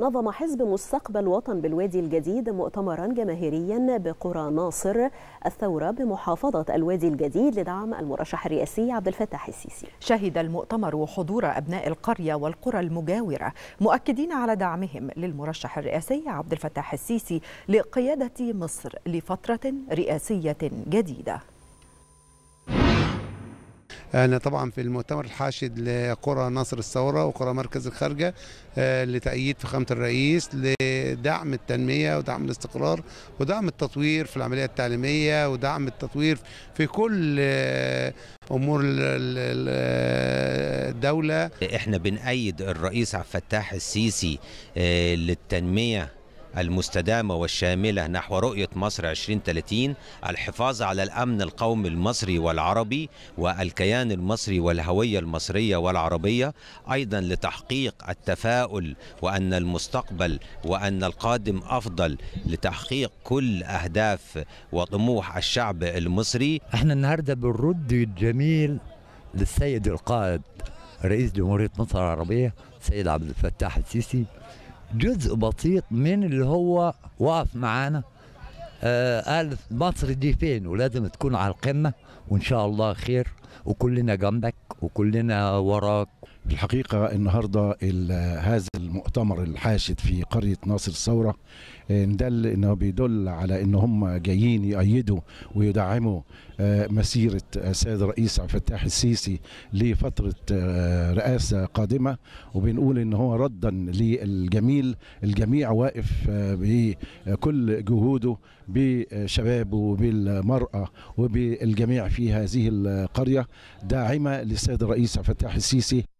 نظم حزب مستقبل وطن بالوادي الجديد مؤتمرا جماهيريا بقرى ناصر الثورة بمحافظة الوادي الجديد لدعم المرشح الرئاسي عبد الفتاح السيسي شهد المؤتمر حضور أبناء القرية والقرى المجاورة مؤكدين على دعمهم للمرشح الرئاسي عبد الفتاح السيسي لقيادة مصر لفترة رئاسية جديدة أنا طبعا في المؤتمر الحاشد لقرى ناصر الثورة وقرى مركز الخارجة آه، لتأييد فخامة الرئيس لدعم التنمية ودعم الاستقرار ودعم التطوير في العملية التعليمية ودعم التطوير في كل آه، امور الدوله آه، احنا بنأيد الرئيس عبد الفتاح السيسي للتنميه المستدامة والشاملة نحو رؤية مصر 2030 الحفاظ على الأمن القومي المصري والعربي والكيان المصري والهوية المصرية والعربية أيضا لتحقيق التفاؤل وأن المستقبل وأن القادم أفضل لتحقيق كل أهداف وطموح الشعب المصري احنا النهاردة بنرد الجميل للسيد القائد رئيس جمهورية مصر العربية سيد عبد الفتاح السيسي جزء بسيط من اللي هو واقف معانا قالت آه، مصر دي فين ولازم تكون على القمة وإن شاء الله خير وكلنا جنبك وكلنا وراك الحقيقة النهاردة هذا المؤتمر الحاشد في قرية ناصر الثورة آه، دل انه بيدل على ان هم جايين يؤيدوا ويدعموا آه، مسيرة السيد الرئيس عبد الفتاح السيسي لفترة رئاسة قادمة وبنقول ان هو ردا للجميل الجميع واقف بكل جهوده بالشباب وبالمرأة وبالجميع في هذه القرية داعمة للسيد الرئيس فتاح السيسي